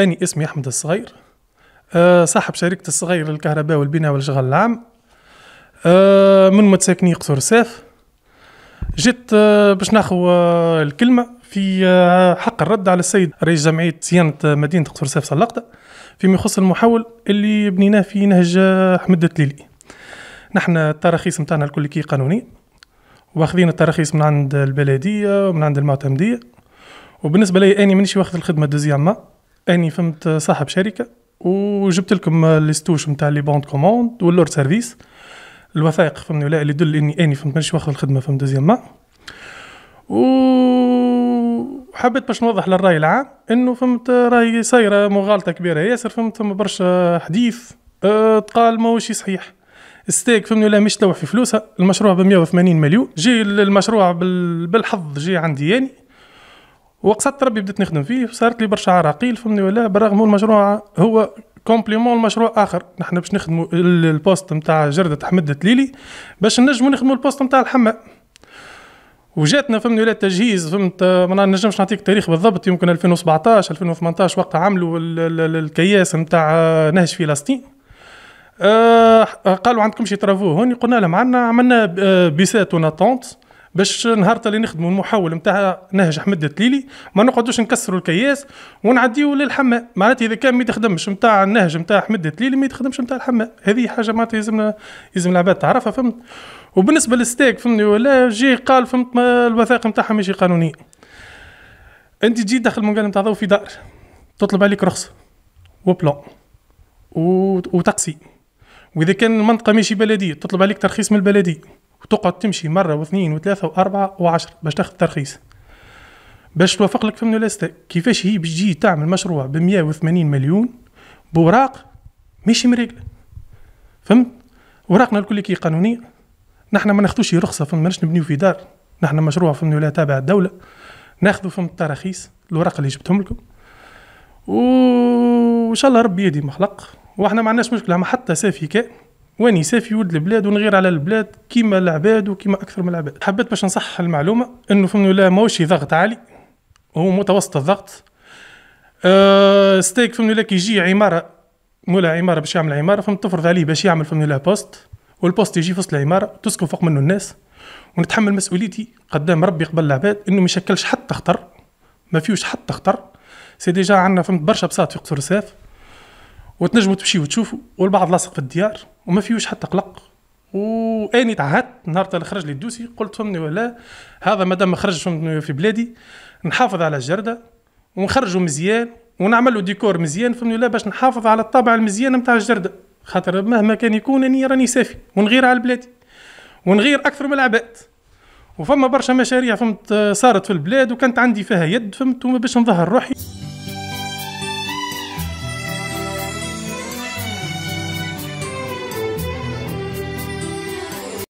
أني اسمي أحمد الصغير أه صاحب شركة الصغير للكهرباء والبناء والإشغال العام أه من متساكني قصور ساف جيت أه باش ناخو أه، الكلمة في أه، حق الرد على السيد رئيس جمعية صيانة أه، مدينة قصور ساف سلقطة فيما يخص المحول اللي بنيناه في نهج أحمد التليلي نحن التراخيص متاعنا الكل كي قانوني واخذين التراخيص من عند البلدية ومن عند المعتمدية وبالنسبة لي أني مانيش واخذ الخدمة دوزيام اني فهمت صاحب شركه وجبت لكم الستوش نتاع لي بوند كوموند واللورد سيرفيس الوثائق فهمني ولا اللي يدل اني اني فهمت مانيش واخذ الخدمه فهمت دوزيام ما و حبيت باش نوضح للراي العام انه فهمت راهي صايره مغالطه كبيره ياسر فهمت فما برشا حديث أه، تقال تقال ماهوش صحيح ستيك فهمني ولا مش توح في فلوسها المشروع ب 180 مليون جي المشروع بالحظ جي عندي يعني وقصدت ربي بديت نخدم فيه صارت لي برشا عراقيل فهمني ولا بالرغم المشروع هو كومبليمون لمشروع اخر نحن باش نخدموا البوست نتاع جرده حمد التليلي باش نجموا نخدموا البوست نتاع الحمام وجاتنا فهمني ولا تجهيز فهمت ما نجمش نعطيك تاريخ بالضبط يمكن 2017 2018 وقتها عملوا الكياس نتاع نهج فلسطين آه قالوا عندكم شي ترافو هوني قلنا لهم عندنا عملنا آه، بيسات وناتونت باش نهار اللي نخدموا المحول نتاع نهج حمد التليلي ما نقعدوش نكسروا الكياس ونعديو للحمام معناتها اذا كان ما تخدمش نتاع النهج نتاع حمد التليلي ما تخدمش نتاع الحمام هذه حاجه معناتها يلزمنا يلزم العباد تعرفها فهمت وبالنسبه للستيك فهمني ولا جي قال فهمت الوثائق نتاعها ماشي قانونيه انت تجي داخل المنقل نتاع ضوء في دار تطلب عليك رخصه وبلون وتقسيم واذا كان المنطقه ماشي بلديه تطلب عليك ترخيص من البلديه وتقعد تمشي مره واثنين وثلاثه واربعه وعشر باش تاخذ ترخيص باش توافق لك فهمنا الاستا كيفاش هي باش تجي تعمل مشروع ب 180 مليون بوراق ماشي مريقله فهمت وراقنا الكل كي قانونيه نحن ما ناخذوش رخصه فما ماناش نبنيو في دار نحن مشروع فهمنا ولا تابع الدوله ناخذوا فهم التراخيص الوراق اللي جبتهم لكم وان شاء الله ربي يدي مخلق واحنا ما عندناش مشكله ما حتى سافي كان واني سافي ولد البلاد ونغير على البلاد كيما العباد وكيما اكثر من العباد حبيت باش نصحح المعلومه انه فهمني لا ماهوش ضغط عالي هو متوسط الضغط أه ستيك فهمني لا كي يجي عماره مولا عماره باش يعمل عماره فهمت تفرض عليه باش يعمل فهمني لا بوست والبوست يجي في وسط العماره تسكن فوق منه الناس ونتحمل مسؤوليتي قدام ربي قبل العباد انه ما يشكلش حتى خطر ما فيوش حتى خطر سي ديجا عندنا فهمت برشا بساط في قصر الساف وتنجموا تمشيو وتشوفوا والبعض لاصق في الديار وما فيهوش حتى قلق واني تعهدت نهار اللي خرج لي الدوسي قلت فهمني ولا هذا مادام ما خرجش في بلادي نحافظ على الجرده ونخرجوا مزيان ونعمل له ديكور مزيان فهمني ولا باش نحافظ على الطابع المزيان نتاع الجرده خاطر مهما كان يكون اني راني سافي ونغير على بلادي ونغير اكثر من العباد وفما برشا مشاريع فهمت صارت في البلاد وكانت عندي فيها يد فهمت باش نظهر روحي